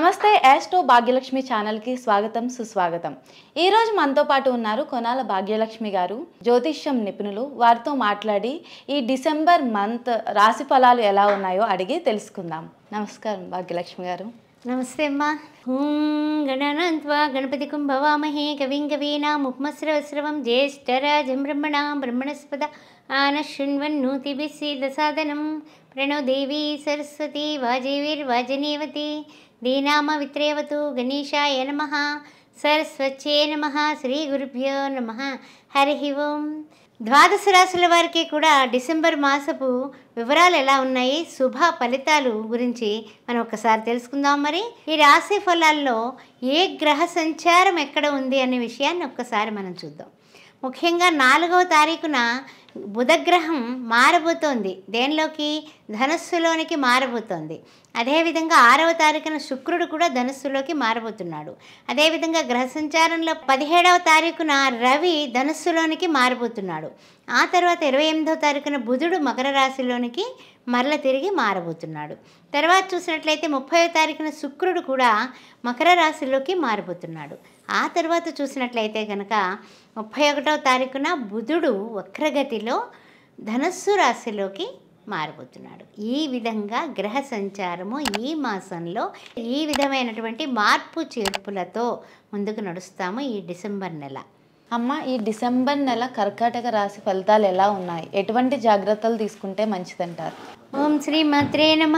నమస్తే యాస్ట్రో భాగ్యలక్ష్మి ఛానల్కి స్వాగతం సుస్వాగతం ఈరోజు మనతో పాటు ఉన్నారు కొనాల భాగ్యలక్ష్మి గారు జ్యోతిష్యం నిపుణులు వారితో మాట్లాడి ఈ డిసెంబర్ మంత్ రాశి ఫలాలు ఎలా ఉన్నాయో అడిగి తెలుసుకుందాం నమస్కారం భాగ్యలక్ష్మి గారు నమస్తే అమ్మా ఓం గణపతి కుంభవామహే కవిం కవీనా ముక్మస్రవస్రవం జ్యేష్ఠరాజం బ్రహ్మణ బ్రహ్మణస్పద ఆనశృణ్వన్నూతిభిశ్సీదసాదనం దసాదనం ప్రణోదేవీ సరస్వతి వాజేవిర్వాజనేవతి దీనామ విత్రేవతు గణేశాయ నమ సరస్వచ్చే నమ శ్రీ గురుభ్యో నమ హరి ఓం ద్వాదశ రాశుల వారికి కూడా డిసెంబర్ మాసపు వివరాలు ఎలా ఉన్నాయి శుభ ఫలితాలు గురించి మనం ఒకసారి తెలుసుకుందాం మరి ఈ రాశి ఫలాల్లో ఏ గ్రహ సంచారం ఎక్కడ ఉంది అనే విషయాన్ని ఒక్కసారి మనం చూద్దాం ముఖ్యంగా నాలుగవ తారీఖున బుధగ్రహం మారబోతోంది దేనిలోకి ధనస్సులోనికి మారబోతోంది అదేవిధంగా ఆరవ తారీఖున శుక్రుడు కూడా ధనస్సులోకి మారబోతున్నాడు అదేవిధంగా గ్రహ సంచారంలో పదిహేడవ తారీఖున రవి ధనస్సులోనికి మారబోతున్నాడు ఆ తర్వాత ఇరవై ఎనిమిదవ తారీఖున బుధుడు మకర రాశిలోనికి మరల తిరిగి మారబోతున్నాడు తర్వాత చూసినట్లయితే ముప్పై తారీఖున శుక్రుడు కూడా మకర రాశిలోకి మారిపోతున్నాడు ఆ తర్వాత చూసినట్లయితే కనుక ముప్పై ఒకటవ తారీఖున బుధుడు వక్రగతిలో ధనస్సు రాశిలోకి మారిపోతున్నాడు ఈ విధంగా గ్రహ సంచారము ఈ మాసంలో ఈ విధమైనటువంటి మార్పు చేర్పులతో ముందుకు నడుస్తాము ఈ డిసెంబర్ నెల అమ్మ ఈ డిసెంబర్ నెల కర్కాటక రాశి ఫలితాలు ఎలా ఉన్నాయి ఎటువంటి జాగ్రత్తలు తీసుకుంటే మంచిదంటారు ఓం శ్రీ మాత్రే నమ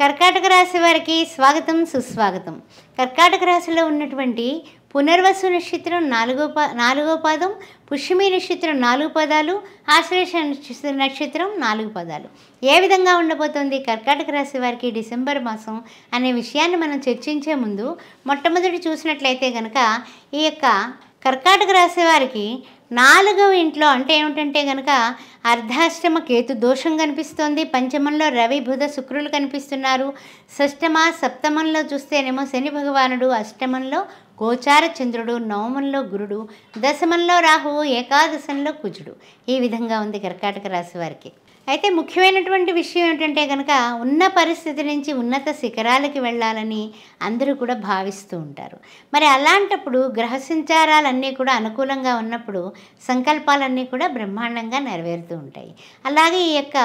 కర్కాటక రాశి వారికి స్వాగతం సుస్వాగతం కర్కాటక రాశిలో ఉన్నటువంటి పునర్వసు నక్షత్రం నాలుగో పా నాలుగో పాదం పుష్యమి నక్షత్రం నాలుగు పదాలు ఆశ్లేష నక్షత్రం నాలుగు పదాలు ఏ విధంగా ఉండబోతోంది కర్కాటక రాశి వారికి డిసెంబర్ మాసం అనే విషయాన్ని మనం చర్చించే ముందు మొట్టమొదటి చూసినట్లయితే కనుక ఈ యొక్క కర్కాటక రాసేవారికి వారికి నాలుగవ ఇంట్లో అంటే ఏమిటంటే కనుక అర్ధాష్టమ కేతు దోషం కనిపిస్తోంది పంచమంలో రవి బుధ శుక్రులు కనిపిస్తున్నారు షష్టమ సప్తమంలో చూస్తేనేమో శని భగవానుడు అష్టమంలో గోచార చంద్రుడు నవమంలో గురుడు దశమంలో రాహువు ఏకాదశంలో కుజుడు ఈ విధంగా ఉంది కర్కాటక రాశి వారికి అయితే ముఖ్యమైనటువంటి విషయం ఏమిటంటే కనుక ఉన్న పరిస్థితి నుంచి ఉన్నత శిఖరాలకి వెళ్ళాలని అందరూ కూడా భావిస్తూ ఉంటారు మరి అలాంటప్పుడు గ్రహ సంచారాలన్నీ కూడా అనుకూలంగా ఉన్నప్పుడు సంకల్పాలన్నీ కూడా బ్రహ్మాండంగా నెరవేరుతూ ఉంటాయి అలాగే ఈ యొక్క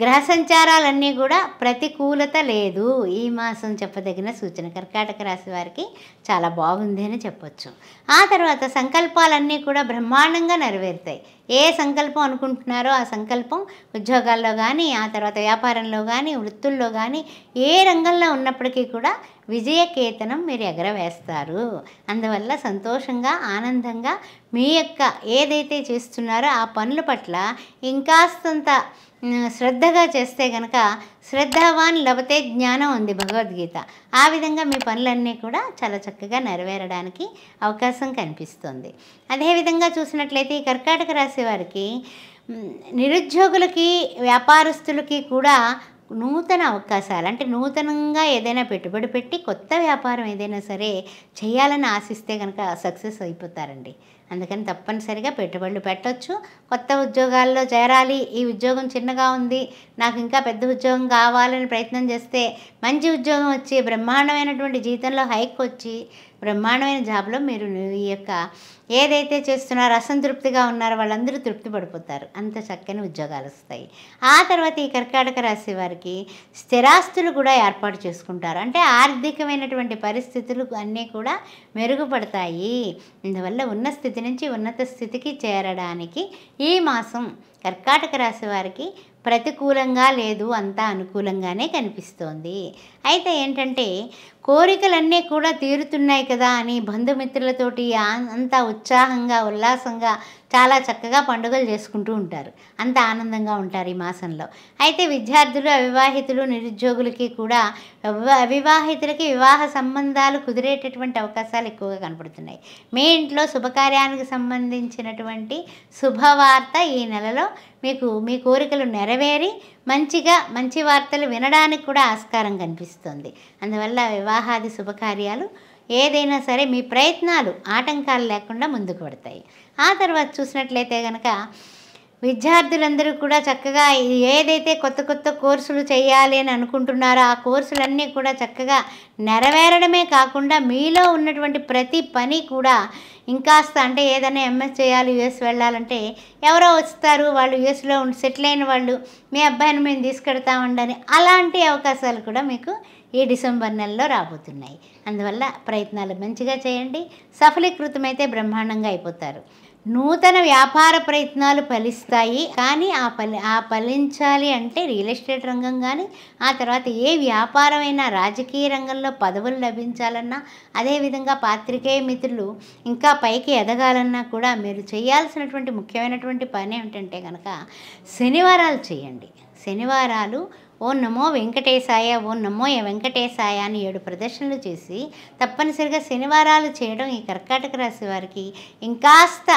గ్రహ సంచారాలన్నీ కూడా ప్రతికూలత లేదు ఈ మాసం చెప్పదగిన సూచన కర్కాటక రాశి వారికి చాలా బాగుంది అని చెప్పొచ్చు ఆ తర్వాత సంకల్పాలన్నీ కూడా బ్రహ్మాండంగా నెరవేరుతాయి ఏ సంకల్పం అనుకుంటున్నారో ఆ సంకల్పం ఉద్యోగాల్లో కానీ ఆ తర్వాత వ్యాపారంలో కానీ వృత్తుల్లో కానీ ఏ రంగంలో ఉన్నప్పటికీ కూడా విజయకేతనం మీరు ఎగరవేస్తారు అందువల్ల సంతోషంగా ఆనందంగా మీ యొక్క ఏదైతే చేస్తున్నారో ఆ పనుల పట్ల ఇంకాస్తంత శ్రద్ధగా చేస్తే కనుక శ్రద్ధావాన్ లభతే జ్ఞానం ఉంది భగవద్గీత ఆ విధంగా మీ పనులన్నీ కూడా చాలా చక్కగా నెరవేరడానికి అవకాశం కనిపిస్తుంది అదేవిధంగా చూసినట్లయితే ఈ కర్కాటక రాశి వారికి నిరుద్యోగులకి వ్యాపారస్తులకి కూడా నూతన అవకాశాలు అంటే నూతనంగా ఏదైనా పెట్టుబడి పెట్టి కొత్త వ్యాపారం ఏదైనా సరే చేయాలని ఆశిస్తే కనుక సక్సెస్ అయిపోతారండి అందుకని తప్పనిసరిగా పెట్టుబడులు పెట్టవచ్చు కొత్త ఉద్యోగాల్లో చేరాలి ఈ ఉద్యోగం చిన్నగా ఉంది నాకు ఇంకా పెద్ద ఉద్యోగం కావాలని ప్రయత్నం చేస్తే మంచి ఉద్యోగం వచ్చి బ్రహ్మాండమైనటువంటి జీవితంలో హైక్ వచ్చి బ్రహ్మాండమైన జాబ్లో మీరు ఈ యొక్క ఏదైతే చేస్తున్నారో అసంతృప్తిగా ఉన్నారో వాళ్ళందరూ తృప్తి పడిపోతారు అంత చక్కని ఉద్యోగాలు వస్తాయి ఆ తర్వాత ఈ కర్కాటక రాశి వారికి స్థిరాస్తులు కూడా ఏర్పాటు చేసుకుంటారు అంటే ఆర్థికమైనటువంటి పరిస్థితులు అన్నీ కూడా మెరుగుపడతాయి అందువల్ల ఉన్న స్థితి నుంచి ఉన్నత స్థితికి చేరడానికి ఈ మాసం కర్కాటక రాశి వారికి ప్రతికూలంగా లేదు అంతా అనుకూలంగానే కనిపిస్తోంది అయితే ఏంటంటే కోరికలన్నీ కూడా తీరుతున్నాయి కదా అని బంధుమిత్రులతోటి అంతా ఉత్సాహంగా ఉల్లాసంగా చాలా చక్కగా పండుగలు చేసుకుంటూ ఉంటారు అంత ఆనందంగా ఉంటారు ఈ మాసంలో అయితే విద్యార్థులు అవివాహితులు నిరుద్యోగులకి కూడా అవివాహితులకి వివాహ సంబంధాలు కుదిరేటటువంటి అవకాశాలు ఎక్కువగా కనపడుతున్నాయి మీ ఇంట్లో శుభకార్యానికి సంబంధించినటువంటి శుభవార్త ఈ నెలలో మీకు మీ కోరికలు నెరవేరి మంచిగా మంచి వార్తలు వినడానికి కూడా ఆస్కారం కనిపిస్తుంది అందువల్ల వివాహాది శుభకార్యాలు ఏదైనా సరే మీ ప్రయత్నాలు ఆటంకాలు లేకుండా ముందుకు పడతాయి ఆ తర్వాత చూసినట్లయితే కనుక విద్యార్థులందరూ కూడా చక్కగా ఏదైతే కొత్త కొత్త కోర్సులు చేయాలి అని అనుకుంటున్నారో ఆ కోర్సులన్నీ కూడా చక్కగా నెరవేరడమే కాకుండా మీలో ఉన్నటువంటి ప్రతి పని కూడా ఇంకాస్త అంటే ఏదైనా ఎంఎస్ చేయాలి యుఎస్ వెళ్ళాలంటే ఎవరో వస్తారు వాళ్ళు యుఎస్లో సెటిల్ అయిన వాళ్ళు మీ అబ్బాయిని మేము తీసుకెడతామండని అలాంటి అవకాశాలు కూడా మీకు ఈ డిసెంబర్ నెలలో రాబోతున్నాయి అందువల్ల ప్రయత్నాలు మంచిగా చేయండి సఫలీకృతమైతే బ్రహ్మాండంగా అయిపోతారు నూతన వ్యాపార ప్రయత్నాలు ఫలిస్తాయి కానీ ఆ ఫలి ఆ ఫలించాలి అంటే రియల్ ఎస్టేట్ రంగం కానీ ఆ తర్వాత ఏ వ్యాపారమైనా రాజకీయ రంగంలో పదవులు లభించాలన్నా అదేవిధంగా పాత్రికేయ మిత్రులు ఇంకా పైకి ఎదగాలన్నా కూడా మీరు చేయాల్సినటువంటి ముఖ్యమైనటువంటి పని ఏమిటంటే కనుక శనివారాలు చేయండి శనివారాలు ఓ నమో వెంకటేశాయ ఓ నమో వెంకటేశాయ అని ఏడు ప్రదర్శనలు చేసి తప్పనిసరిగా శనివారాలు చేయడం ఈ కర్కాటక రాశి వారికి ఇంకాస్త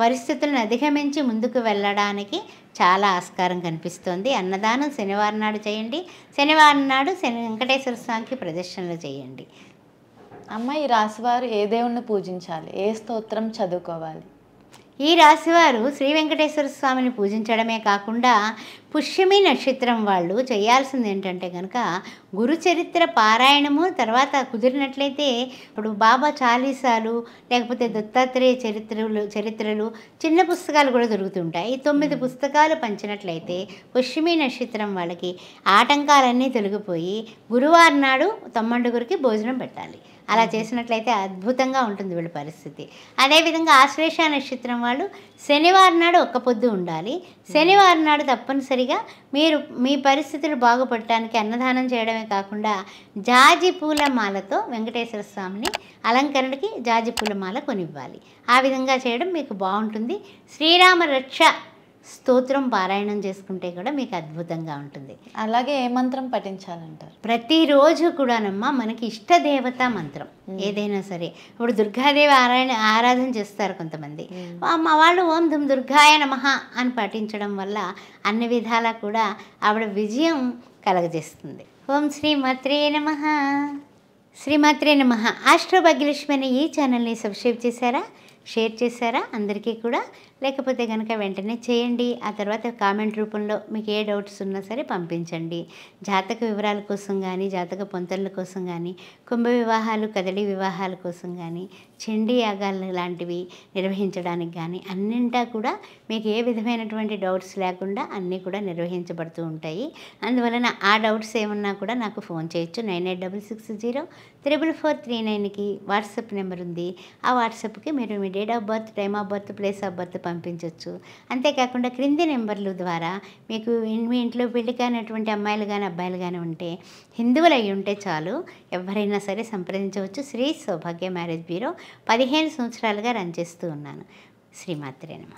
పరిస్థితులను అధిగమించి ముందుకు వెళ్ళడానికి చాలా ఆస్కారం కనిపిస్తుంది అన్నదానం శనివారం నాడు చేయండి శనివారం నాడు శని వెంకటేశ్వర స్వామికి ప్రదర్శనలు చేయండి అమ్మ ఈ రాశివారు ఏ దేవుణ్ణి పూజించాలి ఏ స్తోత్రం చదువుకోవాలి ఈ రాశివారు శ్రీ వెంకటేశ్వర స్వామిని పూజించడమే కాకుండా పుష్యమి నక్షత్రం వాళ్ళు చేయాల్సింది ఏంటంటే కనుక గురు చరిత్ర పారాయణము తర్వాత కుదిరినట్లయితే ఇప్పుడు బాబా చాలీసాలు లేకపోతే దత్తాత్రేయ చరిత్రలు చరిత్రలు చిన్న పుస్తకాలు కూడా దొరుకుతుంటాయి ఈ తొమ్మిది పుస్తకాలు పంచినట్లయితే పుష్యమి నక్షత్రం వాళ్ళకి ఆటంకాలన్నీ తొలగిపోయి గురువారం నాడు తమ్మండుగురికి భోజనం పెట్టాలి అలా చేసినట్లయితే అద్భుతంగా ఉంటుంది వీళ్ళ పరిస్థితి అదేవిధంగా ఆశ్లేష నక్షత్రం వాళ్ళు శనివారం నాడు ఒక్క పొద్దు ఉండాలి శనివారం నాడు తప్పనిసరిగా చివరిగా మీరు మీ పరిస్థితులు బాగుపడటానికి అన్నదానం చేయడమే కాకుండా జాజి పూల మాలతో వెంకటేశ్వర స్వామిని అలంకరణకి జాజి పూల మాల కొనివ్వాలి ఆ విధంగా చేయడం మీకు బాగుంటుంది శ్రీరామ రక్ష స్తోత్రం పారాయణం చేసుకుంటే కూడా మీకు అద్భుతంగా ఉంటుంది అలాగే ఏ మంత్రం పఠించాలంటారు ప్రతిరోజు కూడానమ్మా మనకి ఇష్ట దేవత మంత్రం ఏదైనా సరే ఇప్పుడు దుర్గాదేవి ఆరాయణ ఆరాధన చేస్తారు కొంతమంది మా వాళ్ళు ఓం దుమ్ దుర్గాయ నమః అని పఠించడం వల్ల అన్ని విధాలా కూడా ఆవిడ విజయం కలగజేస్తుంది ఓం శ్రీ నమః నమ శ్రీమాత్రే నమ ఆస్ట్రో భాగ్యలక్ష్మి అనే ఈ ఛానల్ని సబ్స్క్రైబ్ చేశారా షేర్ చేశారా అందరికీ కూడా లేకపోతే కనుక వెంటనే చేయండి ఆ తర్వాత కామెంట్ రూపంలో మీకు ఏ డౌట్స్ ఉన్నా సరే పంపించండి జాతక వివరాల కోసం కానీ జాతక పొంతల కోసం కానీ కుంభ వివాహాలు కదలి వివాహాల కోసం కానీ చండీ యాగాలు లాంటివి నిర్వహించడానికి కానీ అన్నింటా కూడా మీకు ఏ విధమైనటువంటి డౌట్స్ లేకుండా అన్నీ కూడా నిర్వహించబడుతూ ఉంటాయి అందువలన ఆ డౌట్స్ ఏమన్నా కూడా నాకు ఫోన్ చేయొచ్చు nine eight double six zero triple four three నైన్కి వాట్సాప్ నెంబర్ ఉంది ఆ వాట్సాప్కి మీరు మీ date of birth time of birth place of birth పంపించవచ్చు అంతేకాకుండా క్రింది నెంబర్లు ద్వారా మీకు మీ ఇంట్లో పెళ్లి కానటువంటి అమ్మాయిలు కానీ అబ్బాయిలు కానీ ఉంటే హిందువులు అయి ఉంటే చాలు ఎవరైనా సరే సంప్రదించవచ్చు శ్రీ సౌభాగ్య మ్యారేజ్ బ్యూరో పదిహేను సంవత్సరాలుగా రన్ చేస్తూ ఉన్నాను శ్రీమాత్రేనమ్మ